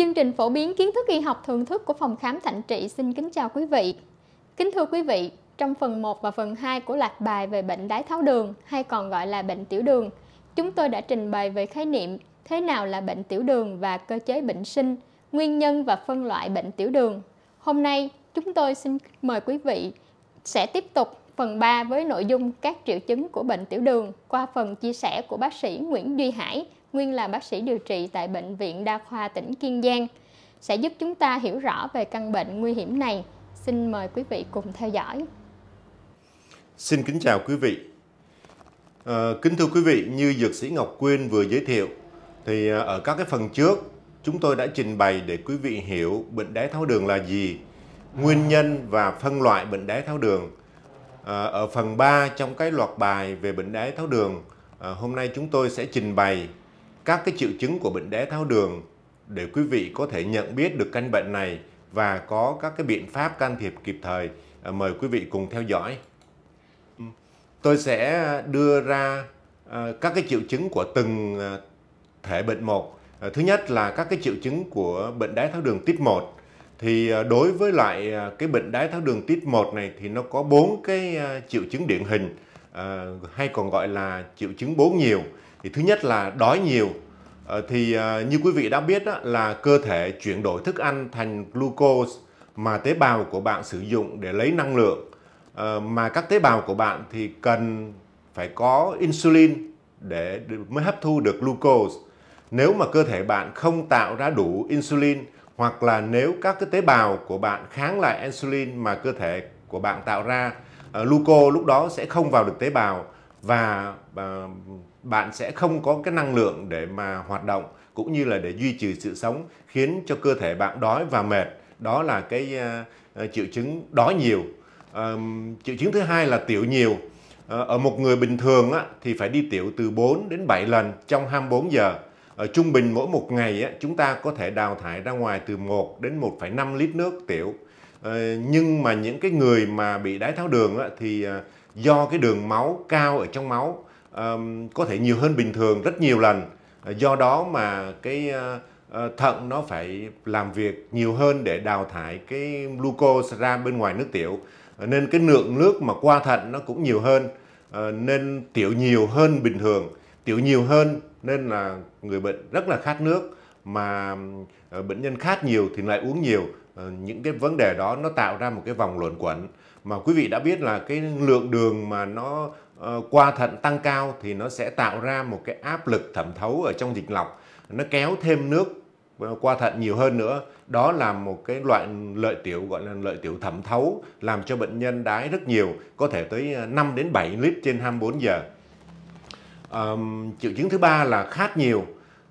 Chương trình phổ biến kiến thức y học thường thức của phòng khám Thạnh Trị xin kính chào quý vị. Kính thưa quý vị, trong phần 1 và phần 2 của loạt bài về bệnh đái tháo đường hay còn gọi là bệnh tiểu đường, chúng tôi đã trình bày về khái niệm thế nào là bệnh tiểu đường và cơ chế bệnh sinh, nguyên nhân và phân loại bệnh tiểu đường. Hôm nay, chúng tôi xin mời quý vị sẽ tiếp tục phần 3 với nội dung các triệu chứng của bệnh tiểu đường qua phần chia sẻ của bác sĩ Nguyễn Duy Hải, nguyên là bác sĩ điều trị tại Bệnh viện Đa khoa tỉnh Kiên Giang, sẽ giúp chúng ta hiểu rõ về căn bệnh nguy hiểm này. Xin mời quý vị cùng theo dõi. Xin kính chào quý vị. À, kính thưa quý vị, như Dược sĩ Ngọc Quyên vừa giới thiệu, thì ờ, ở các cái phần trước chúng tôi đã trình bày để quý vị hiểu bệnh đái tháo đường là gì, nguyên nhân và phân loại bệnh đái tháo đường. À, ở phần 3 trong cái loạt bài về bệnh đái tháo đường, à, hôm nay chúng tôi sẽ trình bày các cái triệu chứng của bệnh đái tháo đường để quý vị có thể nhận biết được căn bệnh này và có các cái biện pháp can thiệp kịp thời. À, mời quý vị cùng theo dõi. Tôi sẽ đưa ra à, các cái triệu chứng của từng à, thể bệnh một. Thứ nhất là các cái triệu chứng của bệnh đái tháo đường tiếp 1 thì đối với lại cái bệnh đái tháo đường tuyếp 1 này thì nó có bốn cái triệu chứng điển hình hay còn gọi là triệu chứng bốn nhiều thì thứ nhất là đói nhiều ờ, thì ờ, như quý vị đã biết là cơ thể chuyển đổi thức ăn thành glucose mà tế bào của bạn sử dụng để lấy năng lượng ờ, mà các tế bào của bạn thì cần phải có insulin để mới hấp thu được glucose nếu mà cơ thể bạn không tạo ra đủ insulin hoặc là nếu các cái tế bào của bạn kháng lại insulin mà cơ thể của bạn tạo ra glucose lúc đó sẽ không vào được tế bào và à, bạn sẽ không có cái năng lượng để mà hoạt động cũng như là để duy trì sự sống khiến cho cơ thể bạn đói và mệt đó là cái à, à, triệu chứng đói nhiều triệu chứng thứ hai là tiểu nhiều ờ, ở một người bình thường á, thì phải đi tiểu từ 4 đến 7 lần trong 24 giờ ở trung bình mỗi một ngày á, chúng ta có thể đào thải ra ngoài từ 1 đến 1,5 lít nước tiểu ờ, nhưng mà những cái người mà bị đái tháo đường á, thì do cái đường máu cao ở trong máu um, có thể nhiều hơn bình thường rất nhiều lần ờ, do đó mà cái uh, thận nó phải làm việc nhiều hơn để đào thải cái glucose ra bên ngoài nước tiểu nên cái lượng nước mà qua thận nó cũng nhiều hơn uh, nên tiểu nhiều hơn bình thường tiểu nhiều hơn nên là người bệnh rất là khát nước mà uh, bệnh nhân khát nhiều thì lại uống nhiều những cái vấn đề đó nó tạo ra một cái vòng luẩn quẩn mà quý vị đã biết là cái lượng đường mà nó ờ, qua thận tăng cao thì nó sẽ tạo ra một cái áp lực thẩm thấu ở trong dịch lọc nó kéo thêm nước ờ, qua thận nhiều hơn nữa đó là một cái loại lợi tiểu gọi là lợi tiểu thẩm thấu làm cho bệnh nhân đái rất nhiều có thể tới 5 ờ, đến 7 lít trên 24 giờ um, triệu chứng thứ ba là khát nhiều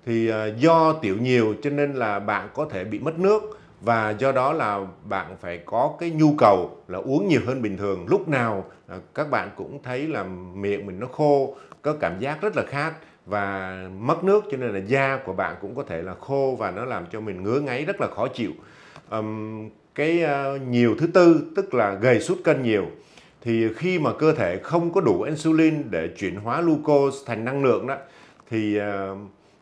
thì do tiểu nhiều cho nên là bạn có thể bị mất nước và do đó là bạn phải có cái nhu cầu là uống nhiều hơn bình thường lúc nào à, các bạn cũng thấy là miệng mình nó khô có cảm giác rất là khát và mất nước cho nên là da của bạn cũng có thể là khô và nó làm cho mình ngứa ngáy rất là khó chịu um, cái uh, nhiều thứ tư tức là gầy sút cân nhiều thì khi mà cơ thể không có đủ insulin để chuyển hóa glucose thành năng lượng đó thì uh,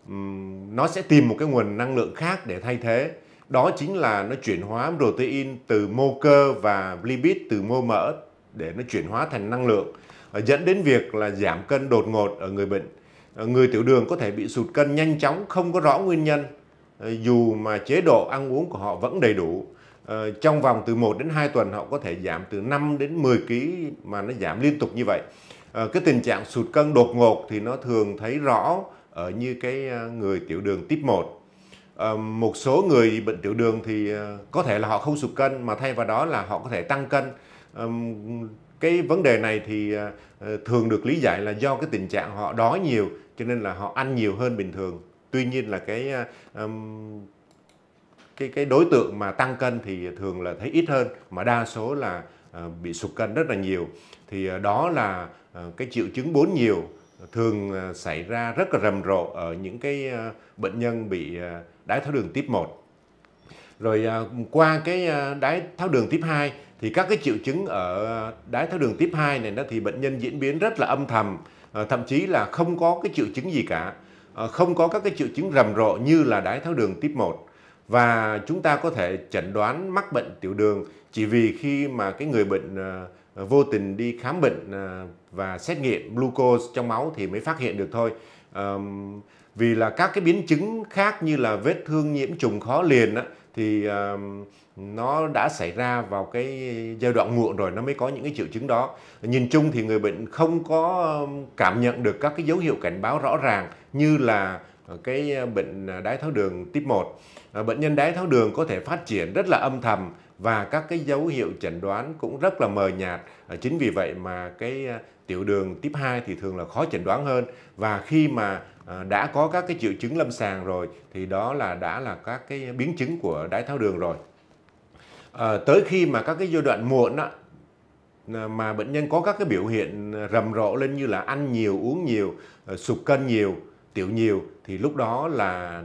um, nó sẽ tìm một cái nguồn năng lượng khác để thay thế đó chính là nó chuyển hóa protein từ mô cơ và lipid từ mô mỡ để nó chuyển hóa thành năng lượng ờ, dẫn đến việc là giảm cân đột ngột ở người bệnh ờ, người tiểu đường có thể bị sụt cân nhanh chóng không có rõ nguyên nhân ờ, dù mà chế độ ăn uống của họ vẫn đầy đủ trong vòng từ 1 đến 2 tuần họ có thể giảm từ 5 đến 10 kg mà nó giảm liên tục như vậy cái tình trạng sụt cân đột ngột thì nó thường thấy rõ ở như cái người tiểu đường tiếp 1 Ờ, một số người bệnh tiểu đường thì ờ, có thể là họ không sụt cân mà thay vào đó là họ có thể tăng cân cái vấn đề này thì ờ, thường được lý giải là do cái tình trạng họ đói nhiều cho nên là họ ăn nhiều hơn bình thường tuy nhiên là cái cái cái đối tượng mà tăng cân thì thường là thấy ít hơn mà đa số là bị sụt cân rất là nhiều thì đó là cái triệu chứng bốn nhiều thường à, xảy ra rất là rầm rộ ở những cái à, bệnh nhân bị à, đái tháo đường tiếp 1. Rồi qua cái đái tháo đường tiếp 2 thì các cái triệu chứng ở đái tháo đường tiếp 2 này đó thì bệnh nhân diễn biến rất là âm thầm, thậm chí là không có cái triệu chứng gì cả, không có các cái triệu chứng rầm rộ như là đái tháo đường tiếp 1 và chúng ta có thể chẩn đoán mắc bệnh tiểu đường chỉ vì khi mà cái người bệnh Ờ, vô tình đi khám bệnh ờ, và xét nghiệm glucose trong máu thì mới phát hiện được thôi vì là các cái biến chứng khác như là vết thương nhiễm trùng khó liền á, thì nó đã xảy ra vào cái giai đoạn muộn rồi nó mới có những cái triệu chứng đó nhìn chung thì người bệnh không có cảm nhận được các cái dấu hiệu cảnh báo rõ ràng như là ờ, cái bệnh đái tháo đường tiếp 1 bệnh nhân đái tháo đường có thể phát triển rất là âm thầm và các cái dấu hiệu chẩn đoán cũng rất là mờ nhạt. Ờ, chính vì vậy mà cái ờ, tiểu đường tiếp 2 thì thường là khó chẩn đoán hơn và khi mà ờ, đã có các cái triệu chứng lâm sàng rồi thì đó là đã là các cái biến chứng của đái tháo đường rồi. À, tới khi mà các cái giai đoạn muộn á, mà bệnh nhân có các cái biểu hiện rầm rộ lên như là ăn nhiều, uống nhiều, sụt cân nhiều, tiểu nhiều thì lúc đó là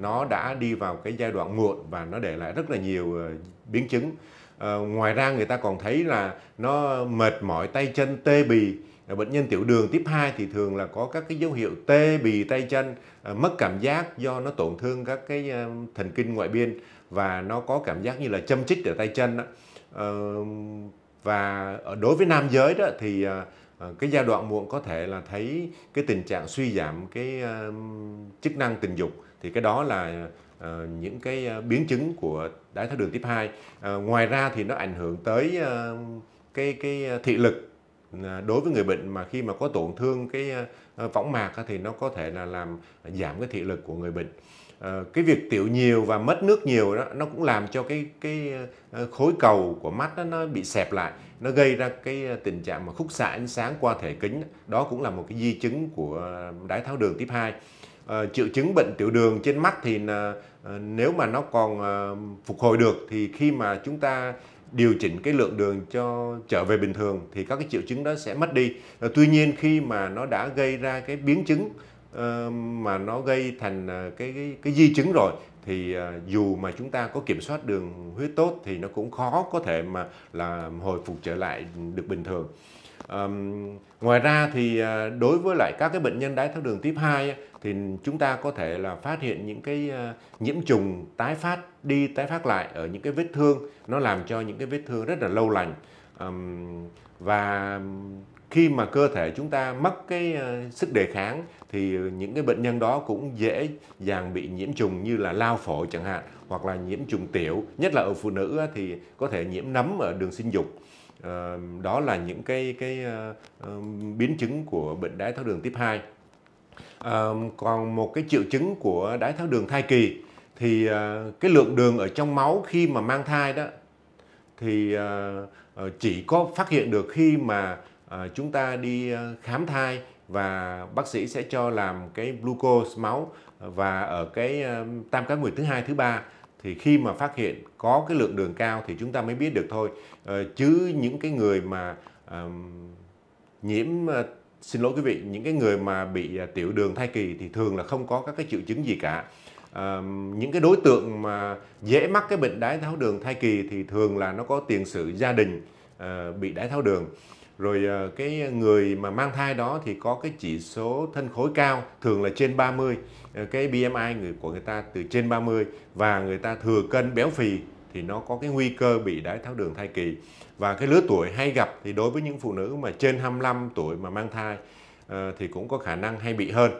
nó đã đi vào cái giai đoạn muộn và nó để lại rất là nhiều ờ, biến chứng à, ngoài ra người ta còn thấy là nó mệt mỏi tay chân tê bì ờ, bệnh nhân tiểu đường tiếp 2 thì thường là có các cái dấu hiệu tê bì tay chân mất cảm giác do nó tổn thương các cái thần kinh ngoại biên và nó có cảm giác như là châm chích ở tay chân đó. và đối với nam giới đó thì cái giai đoạn muộn có thể là thấy cái tình trạng suy giảm cái chức năng tình dục thì cái đó là À, những cái ờ, biến chứng của đái tháo đường tiếp 2. À, ờ, ngoài ra thì nó ảnh hưởng tới à, cái cái thị lực đối với người bệnh mà khi mà có tổn thương cái võng mạc thì nó có thể là làm giảm cái thị lực của người bệnh. À, cái việc tiểu nhiều và mất nước nhiều đó nó cũng làm cho cái cái khối cầu của mắt đó, nó bị xẹp lại nó gây ra cái tình trạng mà khúc xạ ánh sáng qua thể kính đó cũng là một cái di chứng của đái tháo đường tiếp 2 Ờ, triệu chứng bệnh tiểu đường trên mắt thì là ờ, nếu mà nó còn ờ, phục hồi được thì khi mà chúng ta điều chỉnh cái lượng đường cho trở về bình thường thì các cái triệu chứng đó sẽ mất đi. Tuy nhiên khi mà nó đã gây ra cái biến chứng mà nó gây thành cái cái, cái di chứng rồi thì dù mà chúng ta có kiểm soát đường huyết tốt thì nó cũng khó có thể mà là hồi phục trở lại được bình thường. À, ngoài ra thì à, đối với lại các cái bệnh nhân đái tháo đường tiếp 2 thì chúng ta có thể là phát hiện những cái à, nhiễm trùng tái phát đi tái phát lại ở những cái vết thương nó làm cho những cái vết thương rất là lâu lành à, và khi mà cơ thể chúng ta mất cái à, sức đề kháng thì những cái bệnh nhân đó cũng dễ dàng bị nhiễm trùng như là lao phổi chẳng hạn hoặc là nhiễm trùng tiểu nhất là ở phụ nữ thì có thể nhiễm nấm ở đường sinh dục đó là những cái cái ờ, biến chứng của bệnh đái tháo đường tiếp 2 còn một cái triệu chứng của đái tháo đường thai kỳ thì ờ, cái lượng đường ở trong máu khi mà mang thai đó thì ờ, chỉ có phát hiện được khi mà chúng ta đi khám thai và bác sĩ sẽ cho làm cái glucose máu và ở cái tam cá nguyệt thứ hai thứ ba thì khi mà phát hiện có cái lượng đường cao thì chúng ta mới biết được thôi ờ, chứ những cái người mà uh, nhiễm ờ, xin lỗi quý vị những cái người mà bị ờ, tiểu đường thai kỳ thì thường là không có các cái triệu chứng gì cả uh, những cái đối tượng mà dễ mắc cái bệnh đái tháo đường thai kỳ thì thường là nó có tiền sử gia đình uh, bị đái tháo đường rồi ờ, cái người mà mang thai đó thì có cái chỉ số thân khối cao thường là trên 30 ờ, cái BMI người của người ta từ trên 30 và người ta thừa cân béo phì thì nó có cái nguy cơ bị đái tháo đường thai kỳ và cái lứa tuổi hay gặp thì đối với những phụ nữ mà trên 25 tuổi mà mang thai ờ, thì cũng có khả năng hay bị hơn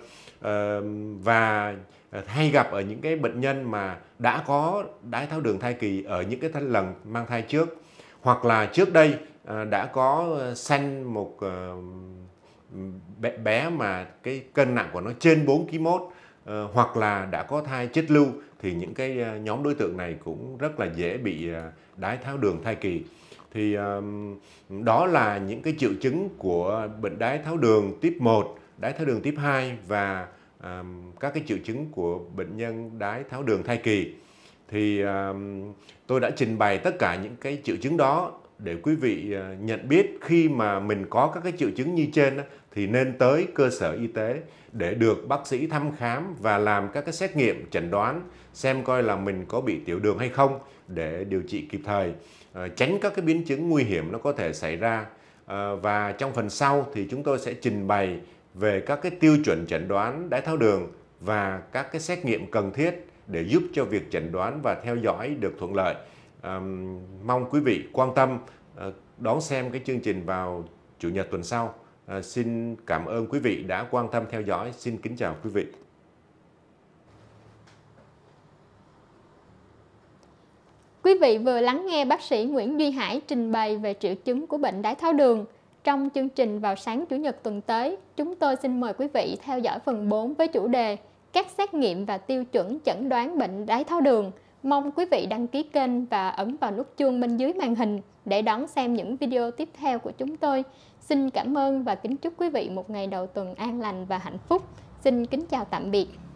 và hay gặp ở những cái bệnh nhân mà đã có đái tháo đường thai kỳ ở những cái lần mang thai trước hoặc là trước đây Ờ, đã có ờ, sanh một ờ, bé mà cái cân nặng của nó trên 4 kg mốt hoặc là đã có thai chết lưu thì những cái nhóm đối tượng này cũng rất là dễ bị đái tháo đường thai kỳ thì đó là những cái triệu chứng của bệnh đái tháo đường tiếp 1, đái tháo đường tiếp 2 và các cái triệu chứng của bệnh nhân đái tháo đường thai kỳ thì tôi đã trình bày tất cả những cái triệu chứng đó để quý vị ờ, nhận biết khi mà mình có các cái triệu chứng như trên thì nên tới cơ sở y tế để được bác sĩ thăm khám và làm các cái xét nghiệm chẩn đoán xem coi là mình có bị tiểu đường hay không để điều trị kịp thời ờ, tránh các cái biến chứng nguy hiểm nó có thể xảy ra ờ, và trong phần sau thì chúng tôi sẽ trình bày về các cái tiêu chuẩn chẩn đoán đái tháo đường và các cái xét nghiệm cần thiết để giúp cho việc chẩn đoán và theo dõi được thuận lợi mong quý vị quan tâm ờ, đón xem cái chương trình vào chủ nhật tuần sau. Ờ, xin cảm ơn quý vị đã quan tâm theo dõi. Xin kính chào quý vị. Quý vị vừa lắng nghe bác sĩ Nguyễn Duy Hải trình bày về triệu chứng của bệnh đái tháo đường. Trong chương trình vào sáng Chủ nhật tuần tới, chúng tôi xin mời quý vị theo dõi phần 4 với chủ đề Các xét nghiệm và tiêu chuẩn chẩn đoán bệnh đái tháo đường – Mong quý vị đăng ký kênh và ấn vào nút chuông bên dưới màn hình để đón xem những video tiếp theo của chúng tôi. Xin cảm ơn và kính chúc quý vị một ngày đầu tuần an lành và hạnh phúc. Xin kính chào tạm biệt.